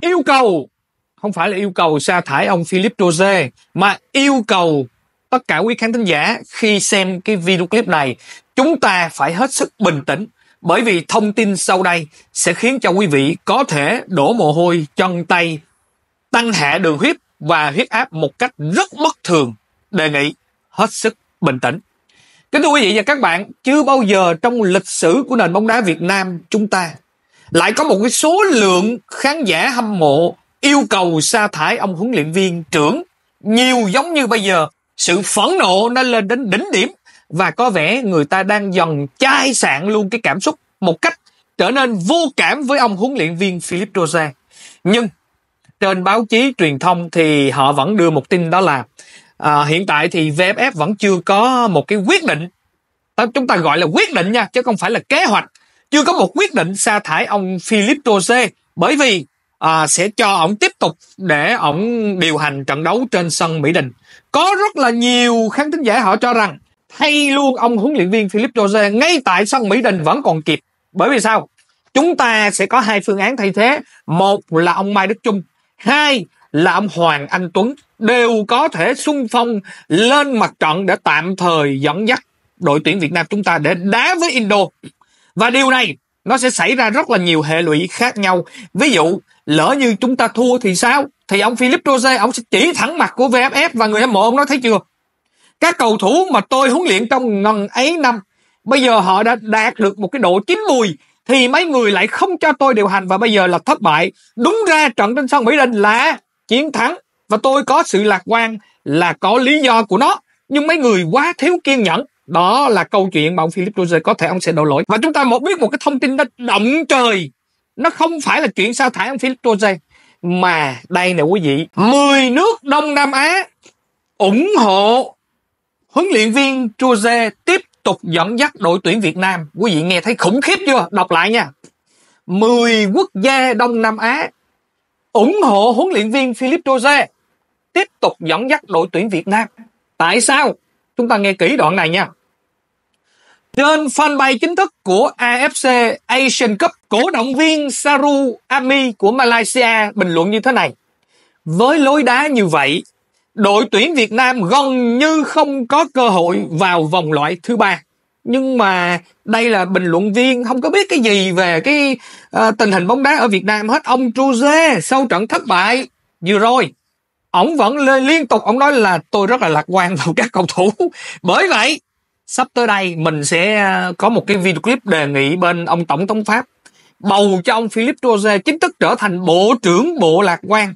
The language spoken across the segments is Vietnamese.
yêu cầu không phải là yêu cầu sa thải ông Philip Jose mà yêu cầu tất cả quý khán thính giả khi xem cái video clip này chúng ta phải hết sức bình tĩnh bởi vì thông tin sau đây sẽ khiến cho quý vị có thể đổ mồ hôi chân tay tăng hạ đường huyết và huyết áp một cách rất bất thường đề nghị hết sức bình tĩnh kính thưa quý vị và các bạn chưa bao giờ trong lịch sử của nền bóng đá việt nam chúng ta lại có một cái số lượng khán giả hâm mộ yêu cầu sa thải ông huấn luyện viên trưởng nhiều giống như bây giờ sự phẫn nộ nó lên đến đỉnh điểm và có vẻ người ta đang dần chai sạn luôn cái cảm xúc một cách trở nên vô cảm với ông huấn luyện viên Philip Rosa. Nhưng trên báo chí truyền thông thì họ vẫn đưa một tin đó là à, hiện tại thì VFF vẫn chưa có một cái quyết định chúng ta gọi là quyết định nha chứ không phải là kế hoạch chưa có một quyết định sa thải ông Philip Jose bởi vì à, sẽ cho ông tiếp tục để ông điều hành trận đấu trên sân Mỹ Đình. Có rất là nhiều khán thính giả họ cho rằng thay luôn ông huấn luyện viên Philip Jose ngay tại sân Mỹ Đình vẫn còn kịp. Bởi vì sao? Chúng ta sẽ có hai phương án thay thế. Một là ông Mai Đức Chung, hai là ông Hoàng Anh Tuấn đều có thể xung phong lên mặt trận để tạm thời dẫn dắt đội tuyển Việt Nam chúng ta để đá với Indo và điều này nó sẽ xảy ra rất là nhiều hệ lụy khác nhau. Ví dụ, lỡ như chúng ta thua thì sao? Thì ông Philip Rose, ông sẽ chỉ thẳng mặt của VFF và người hâm mộ ông nói thấy chưa? Các cầu thủ mà tôi huấn luyện trong ngần ấy năm, bây giờ họ đã đạt được một cái độ chín mùi thì mấy người lại không cho tôi điều hành và bây giờ là thất bại. Đúng ra trận trên sân Mỹ Đình là chiến thắng và tôi có sự lạc quan là có lý do của nó. Nhưng mấy người quá thiếu kiên nhẫn đó là câu chuyện mà ông Philip Rose có thể ông sẽ đổ lỗi và chúng ta một biết một cái thông tin nó động trời nó không phải là chuyện sao thải ông Philip Rose mà đây nè quý vị 10 nước Đông Nam Á ủng hộ huấn luyện viên Jose tiếp tục dẫn dắt đội tuyển Việt Nam quý vị nghe thấy khủng khiếp chưa đọc lại nha 10 quốc gia Đông Nam Á ủng hộ huấn luyện viên Philip Jose tiếp tục dẫn dắt đội tuyển Việt Nam tại sao chúng ta nghe kỹ đoạn này nha trên fanpage chính thức của AFC Asian Cup, cổ động viên Saru Ami của Malaysia bình luận như thế này. Với lối đá như vậy, đội tuyển Việt Nam gần như không có cơ hội vào vòng loại thứ ba. Nhưng mà đây là bình luận viên không có biết cái gì về cái uh, tình hình bóng đá ở Việt Nam hết. Ông Truze sau trận thất bại vừa rồi, ông vẫn liên tục ông nói là tôi rất là lạc quan vào các cầu thủ. Bởi vậy, sắp tới đây mình sẽ ờ, có một cái video clip đề nghị bên ông tổng thống pháp bầu cho ông Philip Rose chính thức trở thành bộ trưởng bộ lạc quan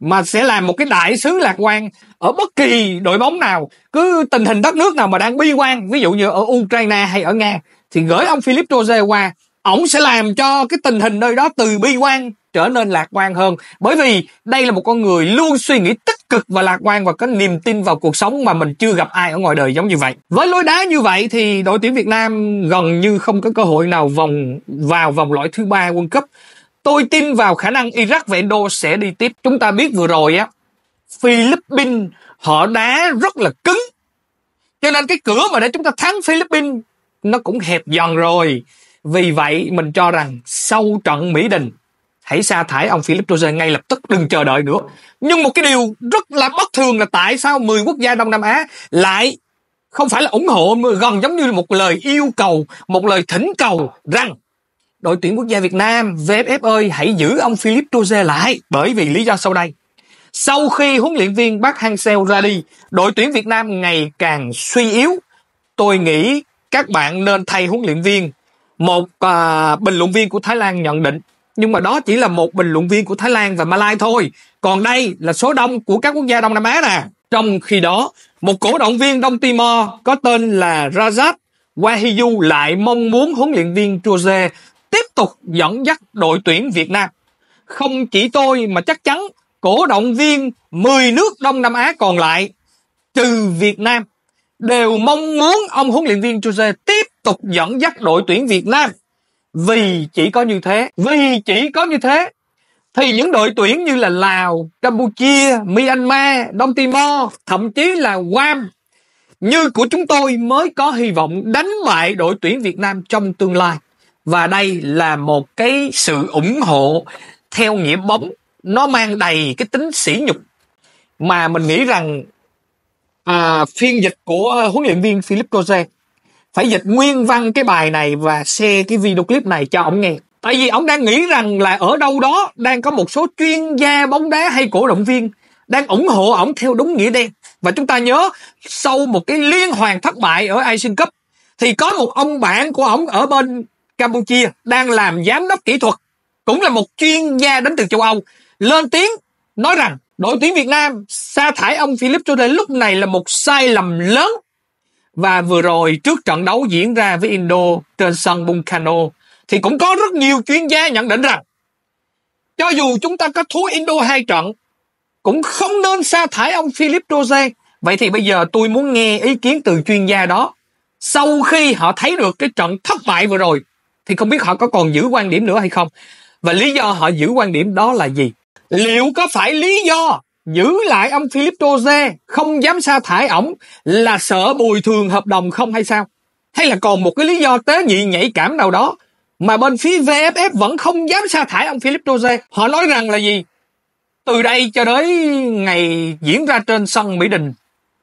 mà sẽ làm một cái đại sứ lạc quan ở bất kỳ đội bóng nào cứ tình hình đất nước nào mà đang bi quan ví dụ như ở Ukraine hay ở Nga thì gửi ông Philip Rose qua ổng sẽ làm cho cái tình hình nơi đó từ bi quan trở nên lạc quan hơn bởi vì đây là một con người luôn suy nghĩ tích cực và lạc quan và có niềm tin vào cuộc sống mà mình chưa gặp ai ở ngoài đời giống như vậy với lối đá như vậy thì đội tuyển Việt Nam gần như không có cơ hội nào vòng vào vòng loại thứ ba World Cup tôi tin vào khả năng Iraq và Indo sẽ đi tiếp chúng ta biết vừa rồi á Philippines họ đá rất là cứng cho nên cái cửa mà để chúng ta thắng Philippines nó cũng hẹp dần rồi vì vậy mình cho rằng sau trận Mỹ Đình hãy sa thải ông Philip Roger ngay lập tức đừng chờ đợi nữa nhưng một cái điều rất là bất thường là tại sao 10 quốc gia Đông Nam Á lại không phải là ủng hộ mà gần giống như một lời yêu cầu một lời thỉnh cầu rằng đội tuyển quốc gia Việt Nam VFF ơi hãy giữ ông Philip Roger lại bởi vì lý do sau đây sau khi huấn luyện viên Park Hang-seo ra đi đội tuyển Việt Nam ngày càng suy yếu tôi nghĩ các bạn nên thay huấn luyện viên một à, bình luận viên của Thái Lan nhận định nhưng mà đó chỉ là một bình luận viên của Thái Lan và Malai thôi. Còn đây là số đông của các quốc gia Đông Nam Á nè. Trong khi đó, một cổ động viên Đông Timor có tên là Rajat Wahiyu lại mong muốn huấn luyện viên Jose tiếp tục dẫn dắt đội tuyển Việt Nam. Không chỉ tôi mà chắc chắn cổ động viên 10 nước Đông Nam Á còn lại trừ Việt Nam đều mong muốn ông huấn luyện viên Jose tiếp tục dẫn dắt đội tuyển Việt Nam vì chỉ có như thế vì chỉ có như thế thì những đội tuyển như là Lào, Campuchia, Myanmar, Đông Timor, thậm chí là Guam như của chúng tôi mới có hy vọng đánh bại đội tuyển Việt Nam trong tương lai. Và đây là một cái sự ủng hộ theo nghĩa bóng nó mang đầy cái tính sỉ nhục mà mình nghĩ rằng à, phiên dịch của huấn luyện viên Philip Rose phải dịch nguyên văn cái bài này và share cái video clip này cho ông nghe tại vì ông đang nghĩ rằng là ở đâu đó đang có một số chuyên gia bóng đá hay cổ động viên đang ủng hộ ông theo đúng nghĩa đen và chúng ta nhớ sau một cái liên hoàn thất bại ở Asian Cup thì có một ông bạn của ông ở bên Campuchia đang làm giám đốc kỹ thuật cũng là một chuyên gia đến từ châu Âu lên tiếng nói rằng đội tuyển Việt Nam sa thải ông Philip Chote lúc này là một sai lầm lớn và vừa rồi trước trận đấu diễn ra với Indo trên sân Bungkano thì cũng có rất nhiều chuyên gia nhận định rằng cho dù chúng ta có thua Indo hai trận cũng không nên sa thải ông Philip Rose. Vậy thì bây giờ tôi muốn nghe ý kiến từ chuyên gia đó. Sau khi họ thấy được cái trận thất bại vừa rồi thì không biết họ có còn giữ quan điểm nữa hay không. Và lý do họ giữ quan điểm đó là gì? Liệu có phải lý do giữ lại ông Philip Doze không dám sa thải ổng là sợ bồi thường hợp đồng không hay sao? Hay là còn một cái lý do tế nhị nhạy cảm nào đó mà bên phía VFF vẫn không dám sa thải ông Philip Doze? Họ nói rằng là gì? Từ đây cho đến ngày diễn ra trên sân Mỹ Đình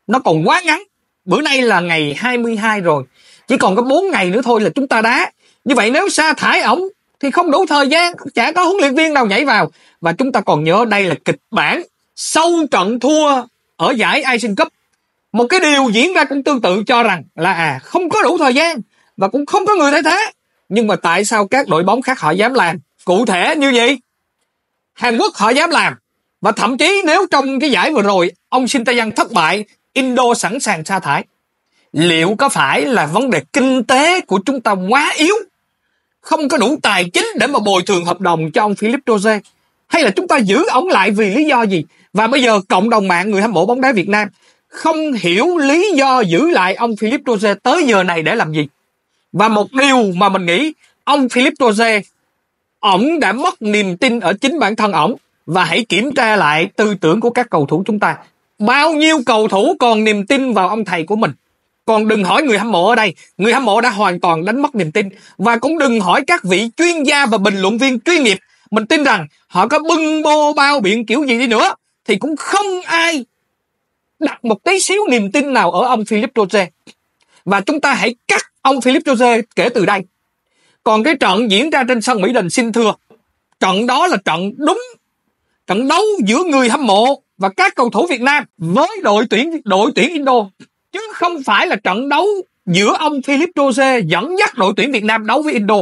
nó còn quá ngắn. Bữa nay là ngày 22 rồi. Chỉ còn có 4 ngày nữa thôi là chúng ta đá. Như vậy nếu sa thải ổng thì không đủ thời gian, chả có huấn luyện viên nào nhảy vào. Và chúng ta còn nhớ đây là kịch bản sau trận thua ở giải Asian Cup một cái điều diễn ra cũng tương tự cho rằng là à không có đủ thời gian và cũng không có người thay thế nhưng mà tại sao các đội bóng khác họ dám làm cụ thể như vậy? Hàn Quốc họ dám làm và thậm chí nếu trong cái giải vừa rồi ông Shin Tae-yang thất bại Indo sẵn sàng sa thải liệu có phải là vấn đề kinh tế của chúng ta quá yếu không có đủ tài chính để mà bồi thường hợp đồng cho ông Philip Jose hay là chúng ta giữ ông lại vì lý do gì và bây giờ cộng đồng mạng người hâm mộ bóng đá Việt Nam không hiểu lý do giữ lại ông Philip Rose tới giờ này để làm gì. Và một điều mà mình nghĩ ông Philip Rose ổng đã mất niềm tin ở chính bản thân ổng và hãy kiểm tra lại tư tưởng của các cầu thủ chúng ta. Bao nhiêu cầu thủ còn niềm tin vào ông thầy của mình? Còn đừng hỏi người hâm mộ ở đây, người hâm mộ đã hoàn toàn đánh mất niềm tin và cũng đừng hỏi các vị chuyên gia và bình luận viên chuyên nghiệp. Mình tin rằng họ có bưng bô bao biện kiểu gì đi nữa thì cũng không ai đặt một tí xíu niềm tin nào ở ông Philip Jose Và chúng ta hãy cắt ông Philip Jose kể từ đây. Còn cái trận diễn ra trên sân Mỹ Đình xin thưa, trận đó là trận đúng, trận đấu giữa người hâm mộ và các cầu thủ Việt Nam với đội tuyển đội tuyển Indo chứ không phải là trận đấu giữa ông Philip Jose dẫn dắt đội tuyển Việt Nam đấu với Indo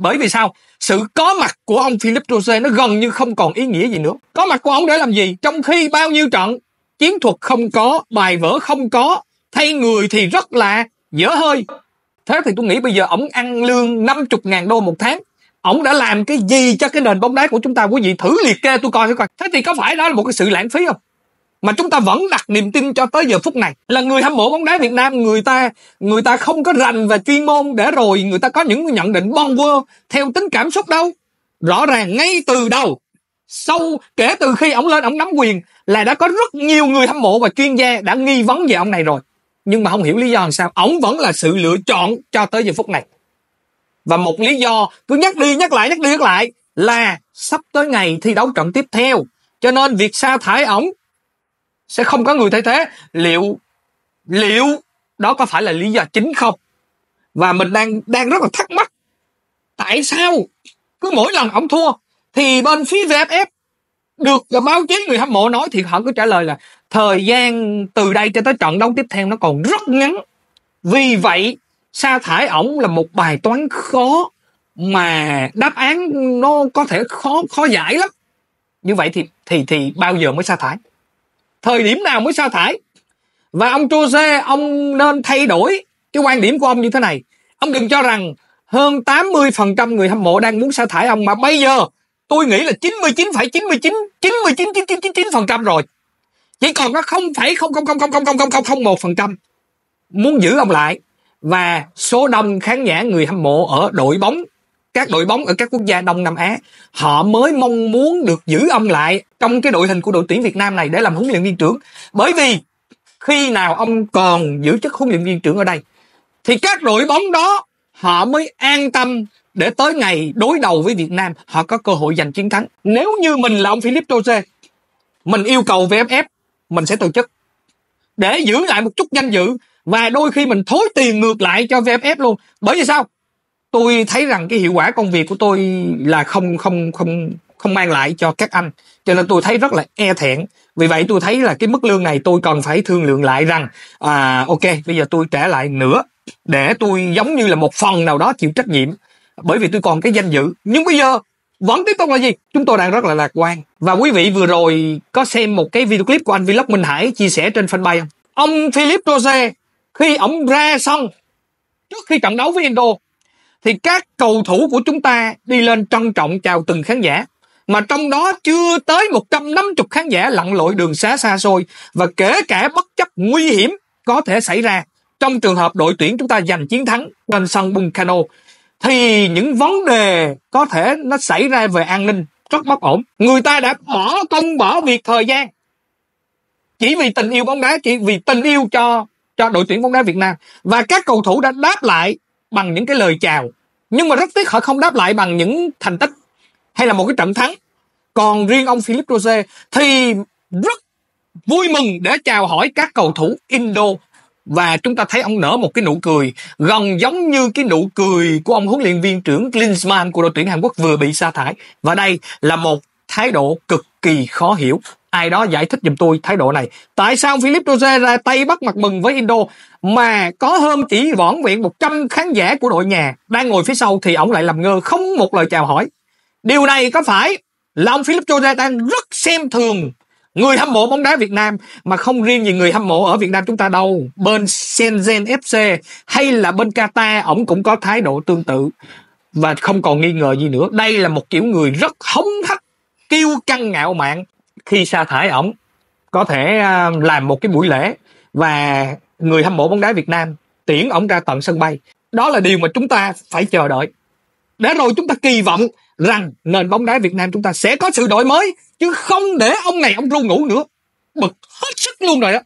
bởi vì sao? Sự có mặt của ông Philip Rose nó gần như không còn ý nghĩa gì nữa. Có mặt của ông để làm gì? Trong khi bao nhiêu trận chiến thuật không có, bài vở không có, thay người thì rất là dở hơi. Thế thì tôi nghĩ bây giờ ổng ăn lương 50 ngàn đô một tháng. Ổng đã làm cái gì cho cái nền bóng đá của chúng ta? Quý vị thử liệt kê tôi coi thử coi. Thế thì có phải đó là một cái sự lãng phí không? mà chúng ta vẫn đặt niềm tin cho tới giờ phút này là người hâm mộ bóng đá Việt Nam người ta người ta không có rành về chuyên môn để rồi người ta có những nhận định bon vơ theo tính cảm xúc đâu rõ ràng ngay từ đầu sau kể từ khi ông lên ông nắm quyền là đã có rất nhiều người hâm mộ và chuyên gia đã nghi vấn về ông này rồi nhưng mà không hiểu lý do làm sao ông vẫn là sự lựa chọn cho tới giờ phút này và một lý do cứ nhắc đi nhắc lại nhắc đi nhắc lại là sắp tới ngày thi đấu trận tiếp theo cho nên việc sa thải ổng sẽ không có người thay thế liệu liệu đó có phải là lý do chính không và mình đang đang rất là thắc mắc tại sao cứ mỗi lần ông thua thì bên phía VFF được báo chí người hâm mộ nói thì họ cứ trả lời là thời gian từ đây cho tới trận đấu tiếp theo nó còn rất ngắn vì vậy sa thải ổng là một bài toán khó mà đáp án nó có thể khó khó giải lắm như vậy thì thì thì bao giờ mới sa thải thời điểm nào mới sa thải và ông Jose ông nên thay đổi cái quan điểm của ông như thế này ông đừng cho rằng hơn 80% người hâm mộ đang muốn sa thải ông mà bây giờ tôi nghĩ là phần trăm rồi chỉ còn có trăm muốn giữ ông lại và số đông khán giả người hâm mộ ở đội bóng các đội bóng ở các quốc gia Đông Nam Á họ mới mong muốn được giữ ông lại trong cái đội hình của đội tuyển Việt Nam này để làm huấn luyện viên trưởng bởi vì khi nào ông còn giữ chức huấn luyện viên trưởng ở đây thì các đội bóng đó họ mới an tâm để tới ngày đối đầu với Việt Nam họ có cơ hội giành chiến thắng nếu như mình là ông Philip Jose mình yêu cầu VFF mình sẽ tổ chức để giữ lại một chút danh dự và đôi khi mình thối tiền ngược lại cho VFF luôn bởi vì sao tôi thấy rằng cái hiệu quả công việc của tôi là không không không không mang lại cho các anh cho nên tôi thấy rất là e thẹn vì vậy tôi thấy là cái mức lương này tôi cần phải thương lượng lại rằng à ok bây giờ tôi trả lại nữa để tôi giống như là một phần nào đó chịu trách nhiệm bởi vì tôi còn cái danh dự nhưng bây giờ vẫn tiếp tục là gì chúng tôi đang rất là lạc quan và quý vị vừa rồi có xem một cái video clip của anh vlog minh hải chia sẻ trên fanpage không ông philip rose khi ông ra sân trước khi trận đấu với indo thì các cầu thủ của chúng ta đi lên trân trọng chào từng khán giả mà trong đó chưa tới 150 khán giả lặn lội đường xá xa xôi và kể cả bất chấp nguy hiểm có thể xảy ra trong trường hợp đội tuyển chúng ta giành chiến thắng trên sân Bunkano thì những vấn đề có thể nó xảy ra về an ninh rất bất ổn. Người ta đã bỏ công bỏ việc thời gian chỉ vì tình yêu bóng đá, chỉ vì tình yêu cho cho đội tuyển bóng đá Việt Nam và các cầu thủ đã đáp lại bằng những cái lời chào nhưng mà rất tiếc họ không đáp lại bằng những thành tích hay là một cái trận thắng còn riêng ông Philip Rose thì rất vui mừng để chào hỏi các cầu thủ Indo và chúng ta thấy ông nở một cái nụ cười gần giống như cái nụ cười của ông huấn luyện viên trưởng Klinsmann của đội tuyển Hàn Quốc vừa bị sa thải và đây là một thái độ cực kỳ khó hiểu ai đó giải thích giùm tôi thái độ này tại sao Philip Jose ra tay bắt mặt mừng với Indo mà có hôm chỉ võn vẹn 100 khán giả của đội nhà đang ngồi phía sau thì ông lại làm ngơ không một lời chào hỏi điều này có phải là ông Philip Jose đang rất xem thường người hâm mộ bóng đá Việt Nam mà không riêng gì người hâm mộ ở Việt Nam chúng ta đâu bên Shenzhen FC hay là bên Qatar ổng cũng có thái độ tương tự và không còn nghi ngờ gì nữa đây là một kiểu người rất hống hách kiêu căng ngạo mạn khi sa thải ổng có thể à, làm một cái buổi lễ và người hâm mộ bóng đá Việt Nam tiễn ổng ra tận sân bay đó là điều mà chúng ta phải chờ đợi để rồi chúng ta kỳ vọng rằng nền bóng đá Việt Nam chúng ta sẽ có sự đổi mới chứ không để ông này ông ru ngủ nữa bực hết sức luôn rồi đó